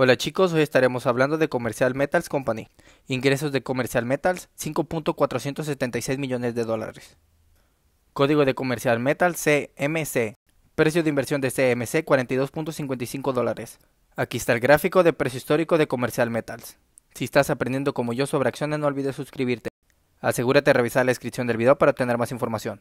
Hola chicos, hoy estaremos hablando de Comercial Metals Company. Ingresos de Comercial Metals 5.476 millones de dólares. Código de Comercial Metals CMC. Precio de inversión de CMC 42.55 dólares. Aquí está el gráfico de precio histórico de Comercial Metals. Si estás aprendiendo como yo sobre acciones no olvides suscribirte. Asegúrate de revisar la descripción del video para obtener más información.